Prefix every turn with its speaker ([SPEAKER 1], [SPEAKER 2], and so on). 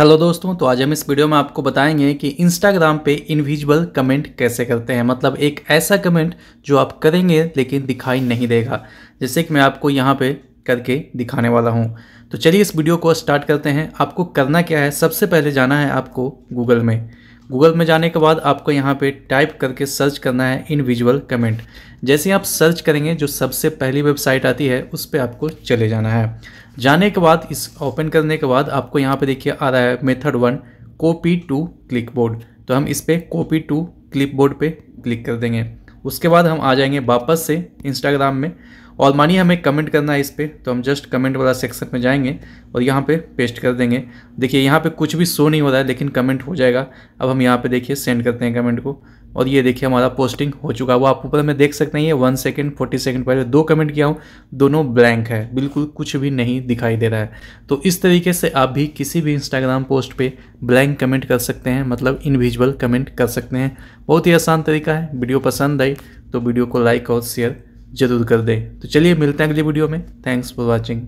[SPEAKER 1] hello दोस्तों तो आज हम इस वीडियो में आपको बताएंगे कि इंस्टाग्राम पे इनविजिबल कमेंट कैसे करते हैं मतलब एक ऐसा कमेंट जो आप करेंगे लेकिन दिखाई नहीं देगा जैसे कि मैं आपको यहाँ पे करके दिखाने वाला हूँ तो चलिए इस वीडियो को स्टार्ट करते हैं आपको करना क्या है सबसे पहले जाना है आपको गूगल में गूगल में जाने के बाद आपको यहाँ पे टाइप करके सर्च करना है इन विजुअल कमेंट जैसे आप सर्च करेंगे जो सबसे पहली वेबसाइट आती है उस पर आपको चले जाना है जाने के बाद इस ओपन करने के बाद आपको यहाँ पे देखिए आ रहा है method one copy to clipboard तो हम इस पर कॉपी टू क्लिप बोर्ड पर क्लिक कर देंगे उसके बाद हम आ जाएंगे वापस से इंस्टाग्राम में और मानिए हमें कमेंट करना है इस पर तो हम जस्ट कमेंट वाला सेक्शन में जाएंगे और यहाँ पे पेस्ट कर देंगे देखिए यहाँ पे कुछ भी शो नहीं हो रहा है लेकिन कमेंट हो जाएगा अब हम यहाँ पे देखिए सेंड करते हैं कमेंट को और ये देखिए हमारा पोस्टिंग हो चुका है वो आप ऊपर में देख सकते हैं ये वन सेकेंड फोर्टी सेकेंड पहले दो कमेंट किया हूँ दोनों ब्लैंक है बिल्कुल कुछ भी नहीं दिखाई दे रहा है तो इस तरीके से आप भी किसी भी इंस्टाग्राम पोस्ट पे ब्लैंक कमेंट कर सकते हैं मतलब इनविजुअल कमेंट कर सकते हैं बहुत ही आसान तरीका है वीडियो पसंद आई तो वीडियो को लाइक और शेयर ज़रूर कर दें तो चलिए मिलते हैं अगली वीडियो में थैंक्स फॉर वॉचिंग